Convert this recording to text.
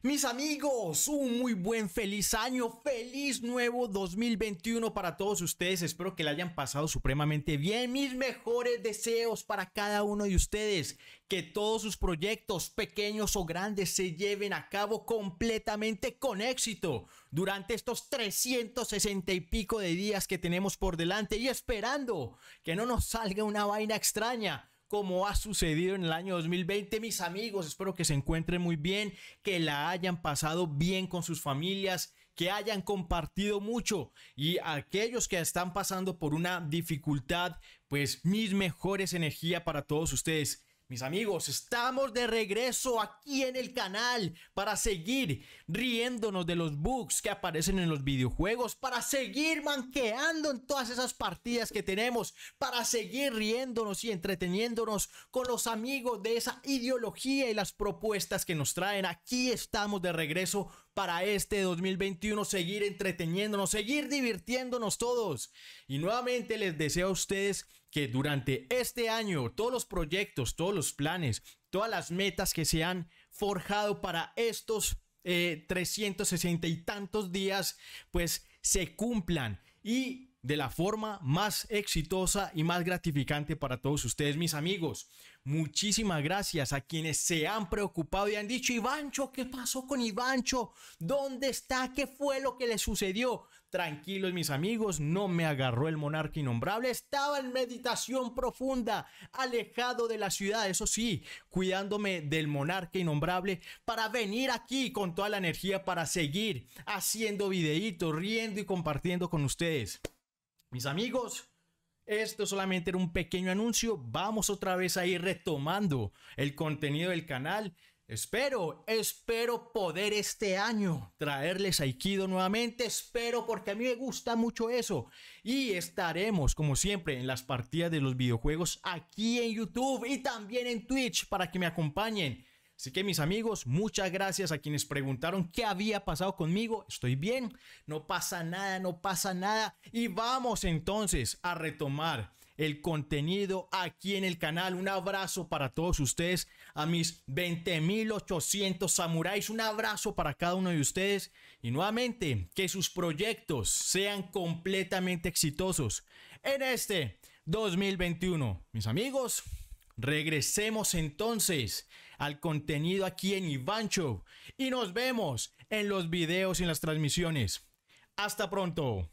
Mis amigos, un muy buen feliz año, feliz nuevo 2021 para todos ustedes. Espero que la hayan pasado supremamente bien. Mis mejores deseos para cada uno de ustedes. Que todos sus proyectos, pequeños o grandes, se lleven a cabo completamente con éxito durante estos 360 y pico de días que tenemos por delante y esperando que no nos salga una vaina extraña como ha sucedido en el año 2020. Mis amigos, espero que se encuentren muy bien, que la hayan pasado bien con sus familias, que hayan compartido mucho y aquellos que están pasando por una dificultad, pues mis mejores energías para todos ustedes. Mis amigos, estamos de regreso aquí en el canal para seguir riéndonos de los bugs que aparecen en los videojuegos, para seguir manqueando en todas esas partidas que tenemos, para seguir riéndonos y entreteniéndonos con los amigos de esa ideología y las propuestas que nos traen. Aquí estamos de regreso para este 2021, seguir entreteniéndonos, seguir divirtiéndonos todos. Y nuevamente les deseo a ustedes que durante este año todos los proyectos, todos los planes, todas las metas que se han forjado para estos 360 eh, y tantos días, pues se cumplan. Y de la forma más exitosa y más gratificante para todos ustedes, mis amigos. Muchísimas gracias a quienes se han preocupado y han dicho, Ivancho, ¿qué pasó con Ivancho? ¿Dónde está? ¿Qué fue lo que le sucedió? Tranquilos, mis amigos, no me agarró el monarca innombrable. Estaba en meditación profunda, alejado de la ciudad, eso sí, cuidándome del monarca innombrable para venir aquí con toda la energía para seguir haciendo videitos, riendo y compartiendo con ustedes. Mis amigos, esto solamente era un pequeño anuncio. Vamos otra vez a ir retomando el contenido del canal. Espero, espero poder este año traerles Aikido nuevamente. Espero porque a mí me gusta mucho eso. Y estaremos, como siempre, en las partidas de los videojuegos aquí en YouTube y también en Twitch para que me acompañen. Así que mis amigos, muchas gracias a quienes preguntaron qué había pasado conmigo. Estoy bien, no pasa nada, no pasa nada. Y vamos entonces a retomar el contenido aquí en el canal. Un abrazo para todos ustedes, a mis 20.800 samuráis. Un abrazo para cada uno de ustedes. Y nuevamente, que sus proyectos sean completamente exitosos en este 2021. Mis amigos. Regresemos entonces al contenido aquí en Ivancho y nos vemos en los videos y en las transmisiones. Hasta pronto.